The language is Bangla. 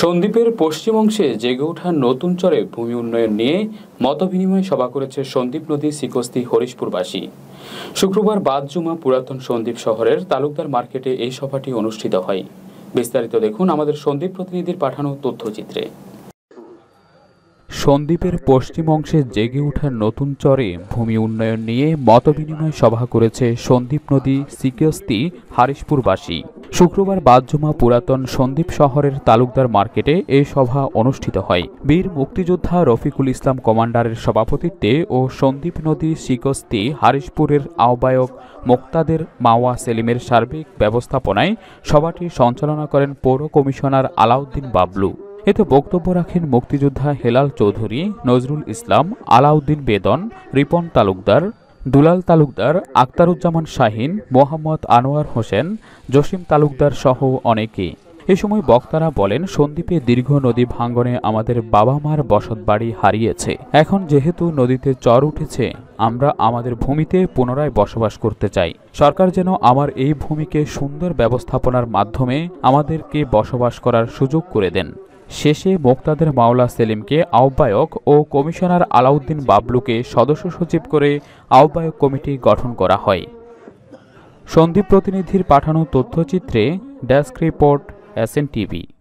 সন্দ্বীপের পশ্চিম অংশে জেগে ওঠা নতুন চরে ভূমি উন্নয়ন নিয়ে মতবিনিময় সভা করেছে সন্দ্বীপ নদী সিকস্তি হরিশপুরবাসী শুক্রবার বাদজুমা পুরাতন সন্দ্বীপ শহরের তালুকদার মার্কেটে এই সভাটি অনুষ্ঠিত হয় বিস্তারিত দেখুন আমাদের সন্দ্বীপ প্রতিনিধির পাঠানো তথ্যচিত্রে সন্দ্বীপের পশ্চিম অংশে জেগে ওঠার নতুন চরে ভূমি উন্নয়ন নিয়ে মতবিনিময় সভা করেছে সন্দ্বীপ নদী সিকস্তি হারিশপুরবাসী শুক্রবার বাদজুমা পুরাতন সন্দ্বীপ শহরের তালুকদার মার্কেটে এই সভা অনুষ্ঠিত হয় বীর মুক্তিযোদ্ধা রফিকুল ইসলাম কমান্ডারের সভাপতিত্বে ও সন্দীপ নদী শিকস্তি হারিশপুরের আহ্বায়ক মোক্তাদের মাওয়া সেলিমের সার্বিক ব্যবস্থাপনায় সভাটি সঞ্চালনা করেন পৌর কমিশনার আলাউদ্দিন বাবলু এতে বক্তব্য রাখেন মুক্তিযোদ্ধা হেলাল চৌধুরী নজরুল ইসলাম আলাউদ্দিন বেদন রিপন তালুকদার দুলাল তালুকদার আক্তারুজ্জামান শাহিন মোহাম্মদ আনোয়ার হোসেন জসিম তালুকদার সহ অনেকেই এ সময় বক্তারা বলেন সন্দ্বীপে দীর্ঘ নদী ভাঙ্গনে আমাদের বাবা মার বসত বাড়ি হারিয়েছে এখন যেহেতু নদীতে চর উঠেছে আমরা আমাদের ভূমিতে পুনরায় বসবাস করতে চাই সরকার যেন আমার এই ভূমিকে সুন্দর ব্যবস্থাপনার মাধ্যমে আমাদেরকে বসবাস করার সুযোগ করে দেন শেষে মোক্তাদের মাওলা সেলিমকে আহ্বায়ক ও কমিশনার আলাউদ্দিন বাবলুকে সদস্য সচিব করে আহ্বায়ক কমিটি গঠন করা হয় সন্দীপ প্রতিনিধির পাঠানো তথ্যচিত্রে ডেস্ক রিপোর্ট এস টিভি